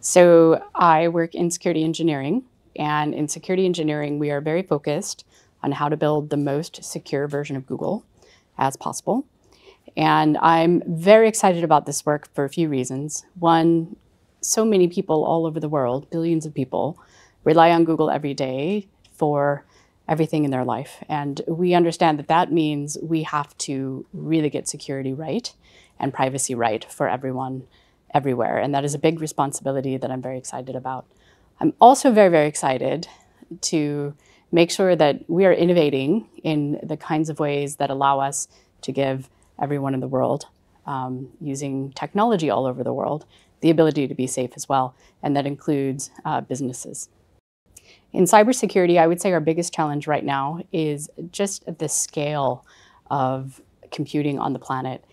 So I work in security engineering, and in security engineering, we are very focused on how to build the most secure version of Google as possible. And I'm very excited about this work for a few reasons. One, so many people all over the world, billions of people, rely on Google every day for everything in their life. And we understand that that means we have to really get security right and privacy right for everyone everywhere. And that is a big responsibility that I'm very excited about. I'm also very, very excited to make sure that we are innovating in the kinds of ways that allow us to give everyone in the world um, using technology all over the world the ability to be safe as well. And that includes uh, businesses. In cybersecurity, I would say our biggest challenge right now is just the scale of computing on the planet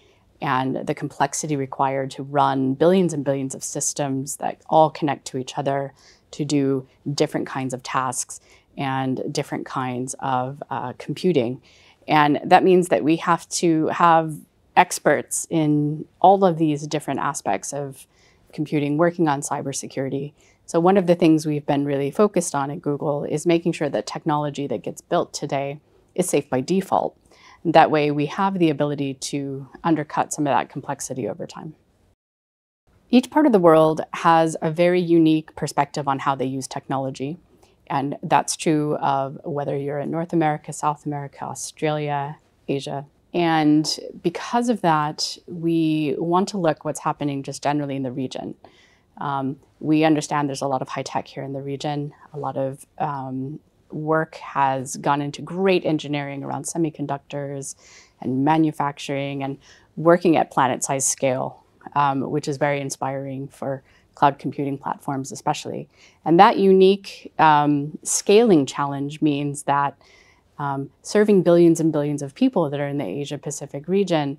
and the complexity required to run billions and billions of systems that all connect to each other to do different kinds of tasks and different kinds of uh, computing. And that means that we have to have experts in all of these different aspects of computing working on cybersecurity. So, one of the things we've been really focused on at Google is making sure that technology that gets built today is safe by default. That way we have the ability to undercut some of that complexity over time. Each part of the world has a very unique perspective on how they use technology. And that's true of whether you're in North America, South America, Australia, Asia. And because of that, we want to look what's happening just generally in the region. Um, we understand there's a lot of high tech here in the region, a lot of um, work has gone into great engineering around semiconductors and manufacturing and working at planet size scale, um, which is very inspiring for cloud computing platforms, especially. And that unique um, scaling challenge means that um, serving billions and billions of people that are in the Asia Pacific region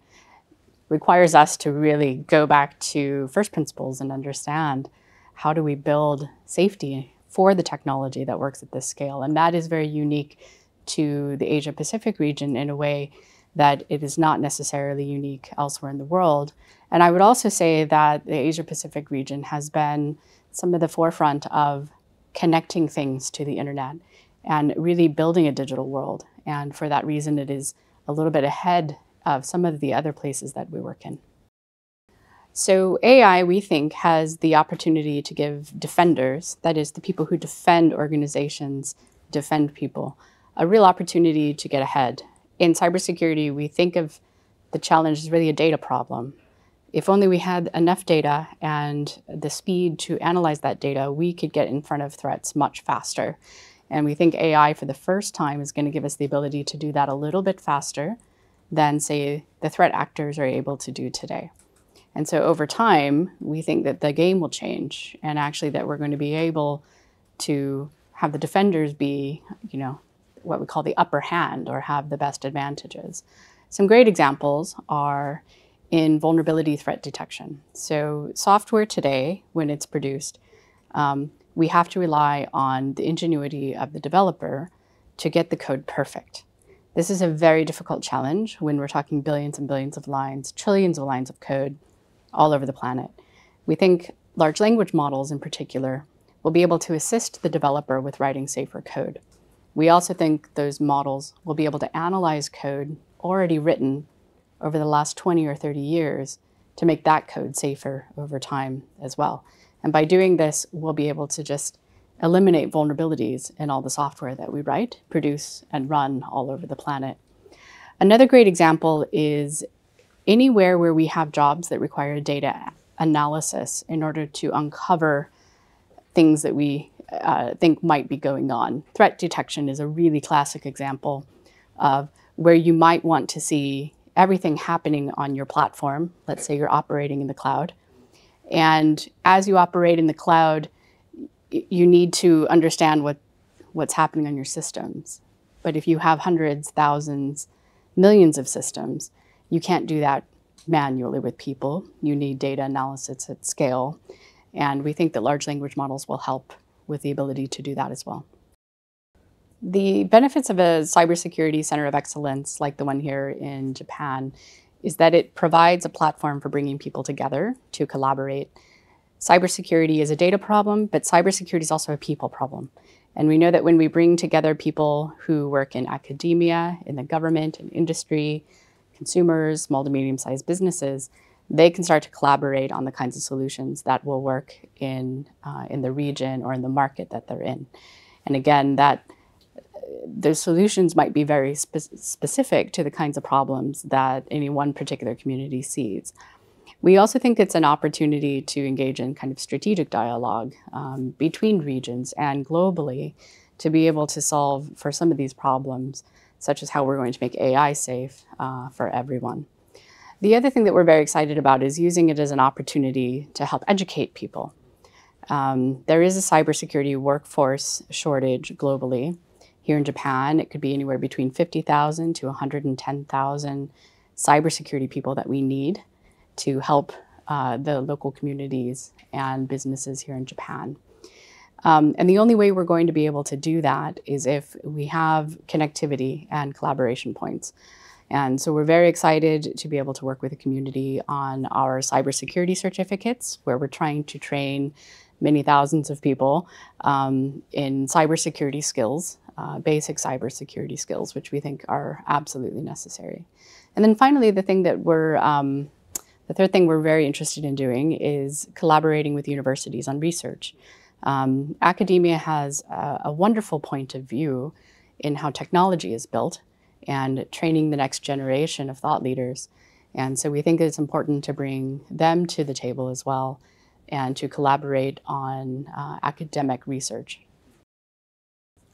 requires us to really go back to first principles and understand how do we build safety for the technology that works at this scale. And that is very unique to the Asia Pacific region in a way that it is not necessarily unique elsewhere in the world. And I would also say that the Asia Pacific region has been some of the forefront of connecting things to the internet and really building a digital world. And for that reason, it is a little bit ahead of some of the other places that we work in. So AI, we think, has the opportunity to give defenders, that is, the people who defend organizations, defend people, a real opportunity to get ahead. In cybersecurity, we think of the challenge as really a data problem. If only we had enough data and the speed to analyze that data, we could get in front of threats much faster. And we think AI, for the first time, is going to give us the ability to do that a little bit faster than, say, the threat actors are able to do today. And so over time, we think that the game will change and actually that we're going to be able to have the defenders be, you know, what we call the upper hand or have the best advantages. Some great examples are in vulnerability threat detection. So software today, when it's produced, um, we have to rely on the ingenuity of the developer to get the code perfect. This is a very difficult challenge when we're talking billions and billions of lines, trillions of lines of code all over the planet. We think large language models in particular will be able to assist the developer with writing safer code. We also think those models will be able to analyze code already written over the last 20 or 30 years to make that code safer over time as well. And by doing this, we'll be able to just eliminate vulnerabilities in all the software that we write, produce, and run all over the planet. Another great example is anywhere where we have jobs that require data analysis in order to uncover things that we uh, think might be going on. Threat detection is a really classic example of where you might want to see everything happening on your platform. Let's say you're operating in the cloud. And as you operate in the cloud, you need to understand what, what's happening on your systems. But if you have hundreds, thousands, millions of systems, you can't do that manually with people. You need data analysis at scale. And we think that large language models will help with the ability to do that as well. The benefits of a cybersecurity center of excellence like the one here in Japan is that it provides a platform for bringing people together to collaborate. Cybersecurity is a data problem, but cybersecurity is also a people problem. And we know that when we bring together people who work in academia, in the government, in industry, consumers, small to medium sized businesses, they can start to collaborate on the kinds of solutions that will work in, uh, in the region or in the market that they're in. And again, that the solutions might be very spe specific to the kinds of problems that any one particular community sees. We also think it's an opportunity to engage in kind of strategic dialogue um, between regions and globally to be able to solve for some of these problems such as how we're going to make AI safe uh, for everyone. The other thing that we're very excited about is using it as an opportunity to help educate people. Um, there is a cybersecurity workforce shortage globally. Here in Japan, it could be anywhere between 50,000 to 110,000 cybersecurity people that we need to help uh, the local communities and businesses here in Japan. Um, and the only way we're going to be able to do that is if we have connectivity and collaboration points. And so we're very excited to be able to work with the community on our cybersecurity certificates, where we're trying to train many thousands of people um, in cybersecurity skills, uh, basic cybersecurity skills, which we think are absolutely necessary. And then finally, the thing that we're um, the third thing we're very interested in doing is collaborating with universities on research. Um, academia has a, a wonderful point of view in how technology is built and training the next generation of thought leaders. And so we think it's important to bring them to the table as well and to collaborate on uh, academic research.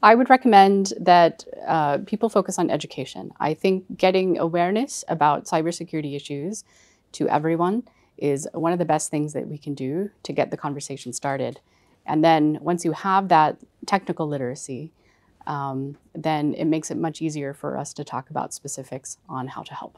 I would recommend that uh, people focus on education. I think getting awareness about cybersecurity issues to everyone is one of the best things that we can do to get the conversation started. And then once you have that technical literacy, um, then it makes it much easier for us to talk about specifics on how to help.